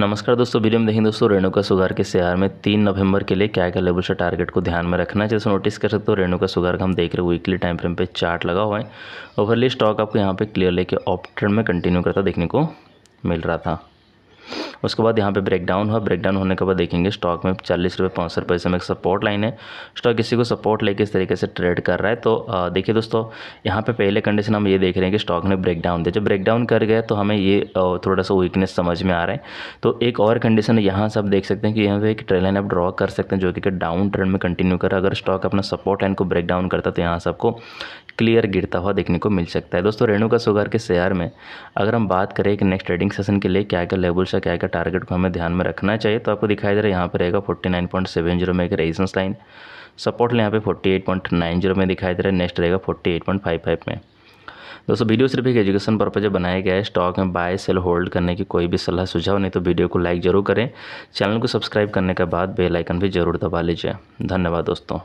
नमस्कार दोस्तों वीडियो में देखें दोस्तों रेणुका सुगार के शेयर में तीन नवंबर के लिए क्या क्या लेवल से टारगेट को ध्यान में रखना है जैसे नोटिस कर सकते हो रेणुका सुगार का हम देख रहे हैं वीकली टाइम फ्रेम पे चार्ट लगा हुआ है ओवरली स्टॉक आपको यहाँ पे क्लियर लेके ऑप्ट्रेंड में कंटिन्यू करता देखने को मिल रहा था उसके बाद यहाँ पे ब्रेकडाउन हुआ ब्रेक डाउन होने के बाद देखेंगे स्टॉक में चालीस रुपये पैंसठ पैसे में एक सपोर्ट लाइन है स्टॉक किसी को सपोर्ट लेके इस तरीके से ट्रेड कर रहा है तो देखिए दोस्तों यहाँ पर पहले कंडीशन हम ये देख रहे हैं कि स्टॉक ने ब्रेकडाउन दिया जब ब्रेकडाउन कर गया तो हमें ये थोड़ा सा वीकनेस समझ में आ रहा है तो एक और कंडीशन यहाँ से आप देख सकते हैं कि यहाँ पर एक ट्रेड लाइन आप ड्रॉ कर सकते हैं जो कि डाउन ट्रेंड में कंटिन्यू कर अगर स्टॉक अपना सपोर्ट लाइन को ब्रेक डाउन करता तो यहाँ से आपको क्लियर गिरता हुआ देखने को मिल सकता है दोस्तों रेणुका सुगार के शेयर में अगर हम बात करें कि नेक्स्ट ट्रेडिंग सेशन के लिए क्या क्या लेवल्स से क्या क्या टारगेट को हमें ध्यान में रखना चाहिए तो आपको दिखाई दे रहा है यहाँ पर रहेगा forty nine point seven zero में एक रेजिस्टेंस लाइन सपोर्ट यहाँ पे forty eight point nine zero में दिखाई दे रहा है नेक्स्ट रहेगा forty eight point five five में दोस्तों वीडियो सिर्फ एक एजुकेशन पर्पज बनाया गया है स्टॉक में बाय सेल होल्ड करने की कोई भी सलाह सुझाव नहीं तो वीडियो को लाइक जरूर करें चैनल को सब्सक्राइब करने के बाद बेल आइकन भी जरूर दबा लीजिए धन्यवाद दोस्तों